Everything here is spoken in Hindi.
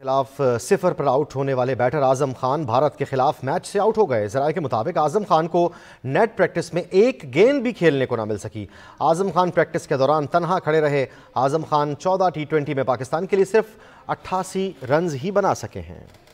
खिलाफ सिफर पर आउट होने वाले बैटर आजम खान भारत के खिलाफ मैच से आउट हो गए जराये के मुताबिक आजम खान को नेट प्रैक्टिस में एक गेंद भी खेलने को ना मिल सकी आजम खान प्रैक्टिस के दौरान तनहा खड़े रहे आजम खान चौदह टी ट्वेंटी में पाकिस्तान के लिए सिर्फ अट्ठासी रन ही बना सके हैं